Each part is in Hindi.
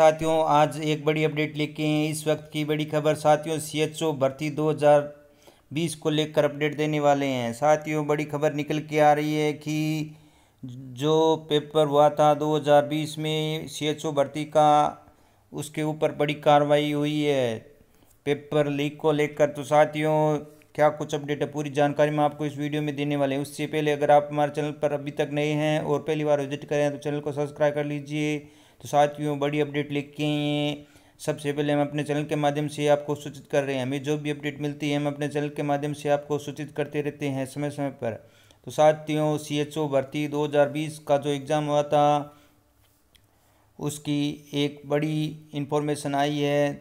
साथियों आज एक बड़ी अपडेट लेके हैं इस वक्त की बड़ी खबर साथियों सीएचओ भर्ती 2020 को लेकर अपडेट देने वाले हैं साथियों बड़ी खबर निकल के आ रही है कि जो पेपर हुआ था 2020 में सीएचओ भर्ती का उसके ऊपर बड़ी कार्रवाई हुई है पेपर लीक को लेकर तो साथियों क्या कुछ अपडेट है पूरी जानकारी मैं आपको इस वीडियो में देने वाले हैं उससे पहले अगर आप हमारे चैनल पर अभी तक नए हैं और पहली बार विजिट करें तो चैनल को सब्सक्राइब कर लीजिए तो साथियों बड़ी अपडेट लेके के सबसे पहले हम अपने चैनल के माध्यम से आपको सूचित कर रहे हैं हमें जो भी अपडेट मिलती है हम अपने चैनल के माध्यम से आपको सूचित करते रहते हैं समय समय पर तो साथियों सी एच ओ भर्ती बीस का जो एग्ज़ाम हुआ था उसकी एक बड़ी इन्फॉर्मेशन आई है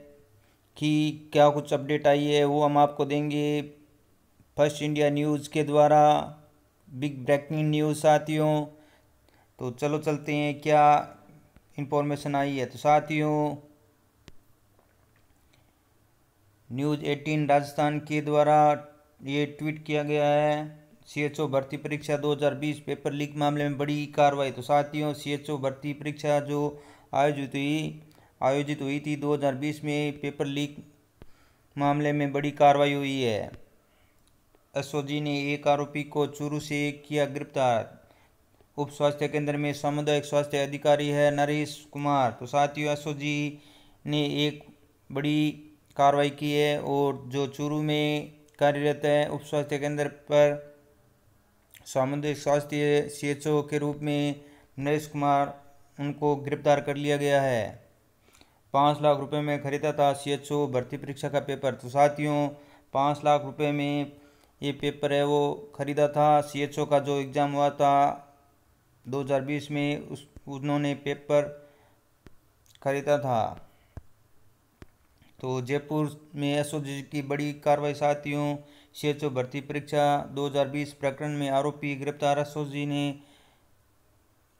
कि क्या कुछ अपडेट आई है वो हम आपको देंगे फर्स्ट इंडिया न्यूज़ के द्वारा बिग ब्रेकिंग न्यूज़ साथियों तो चलो चलते हैं क्या इंफॉर्मेशन आई है तो साथियों न्यूज़ 18 राजस्थान के द्वारा ये ट्वीट किया गया है सीएचओ भर्ती परीक्षा 2020 पेपर लीक मामले में बड़ी कार्रवाई तो साथियों सीएचओ भर्ती परीक्षा जो आयोजित हुई आयोजित हुई थी 2020 में पेपर लीक मामले में बड़ी कार्रवाई हुई है एसओजी ने एक आरोपी को चूरू से किया गिरफ्तार उप स्वास्थ्य केंद्र में सामुदायिक स्वास्थ्य अधिकारी है नरेश कुमार तो साथियों एस जी ने एक बड़ी कार्रवाई की है और जो चूरू में कार्यरत है उप स्वास्थ्य केंद्र पर सामुदायिक स्वास्थ्य सी के रूप में नरेश कुमार उनको गिरफ्तार कर लिया गया है पाँच लाख रुपए में खरीदा था सी एच ओ भर्ती परीक्षा का पेपर तो साथियों पाँच लाख रुपए में ये पेपर है वो खरीदा था सी एच ओ का जो एग्ज़ाम हुआ था 2020 में उस उन्होंने पेपर खरीदा था तो जयपुर में एस की बड़ी कार्रवाई साथियों सेचो भर्ती परीक्षा 2020 प्रकरण में आरोपी गिरफ्तार एस ने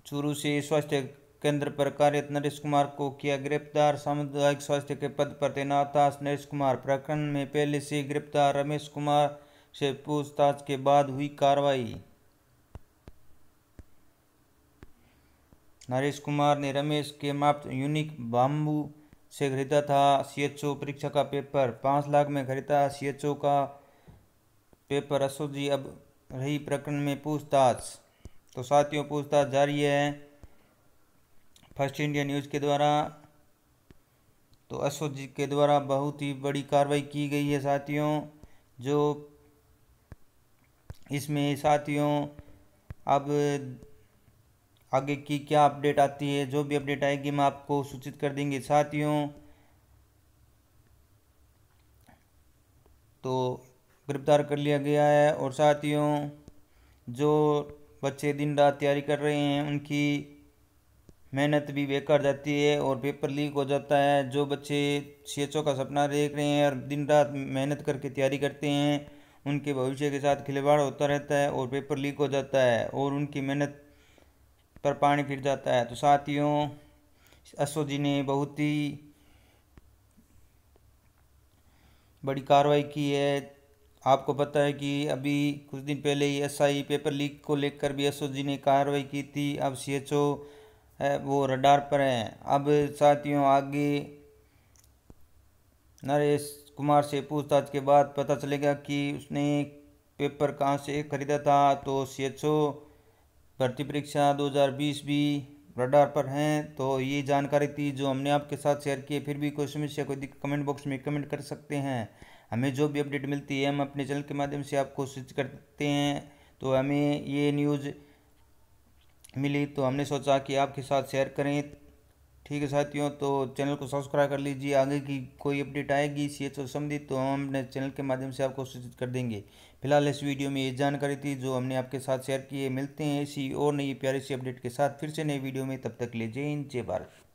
चूरू से स्वास्थ्य केंद्र पर कार्यरत नरेश कुमार को किया गिरफ्तार सामुदायिक स्वास्थ्य के पद पर तैनात था नरेश कुमार प्रकरण में पहले से गिरफ्तार रमेश कुमार से पूछताछ के बाद हुई कार्रवाई नरेश कुमार ने रमेश के माप यूनिक बाम्बू से खरीदा था सीएचओ परीक्षा का पेपर पाँच लाख में खरीदा सीएचओ का पेपर अशोक जी अब रही प्रकरण में पूछताछ तो साथियों पूछताछ जारी है फर्स्ट इंडिया न्यूज़ के द्वारा तो अशोक जी के द्वारा बहुत ही बड़ी कार्रवाई की गई है साथियों जो इसमें साथियों अब आगे की क्या अपडेट आती है जो भी अपडेट आएगी मैं आपको सूचित कर देंगे साथियों तो गिरफ्तार कर लिया गया है और साथियों जो बच्चे दिन रात तैयारी कर रहे हैं उनकी मेहनत भी बेकार जाती है और पेपर लीक हो जाता है जो बच्चे सी का सपना देख रहे हैं और दिन रात मेहनत करके तैयारी करते हैं उनके भविष्य के साथ खिलवाड़ होता रहता है और पेपर लीक हो जाता है और उनकी मेहनत पर पानी फिर जाता है तो साथियों अशोक जी ने बहुत ही बड़ी कार्रवाई की है आपको पता है कि अभी कुछ दिन पहले ही एसआई पेपर लीक को लेकर भी अशोक जी ने कार्रवाई की थी अब सीएचओ वो रडार पर हैं अब साथियों आगे नरेश कुमार से पूछताछ के बाद पता चलेगा कि उसने पेपर कहाँ से खरीदा था तो सीएचओ भर्ती परीक्षा 2020 भी रडार पर हैं तो ये जानकारी थी जो हमने आपके साथ शेयर की है फिर भी कोई समस्या कोई दिक्कत कमेंट बॉक्स में कमेंट कर सकते हैं हमें जो भी अपडेट मिलती है हम अपने चैनल के माध्यम से आपको सूचित करते हैं तो हमें ये न्यूज़ मिली तो हमने सोचा कि आपके साथ शेयर करें ठीक है साथियों तो चैनल को सब्सक्राइब कर लीजिए आगे की कोई अपडेट आएगी सी एच ओ संबंधित तो हम अपने चैनल के माध्यम से आपको सूचित कर देंगे फिलहाल इस वीडियो में ये जानकारी थी जो हमने आपके साथ शेयर की है मिलते हैं ऐसी और नई प्यारी सी अपडेट के साथ फिर से नई वीडियो में तब तक ले इन जय भारत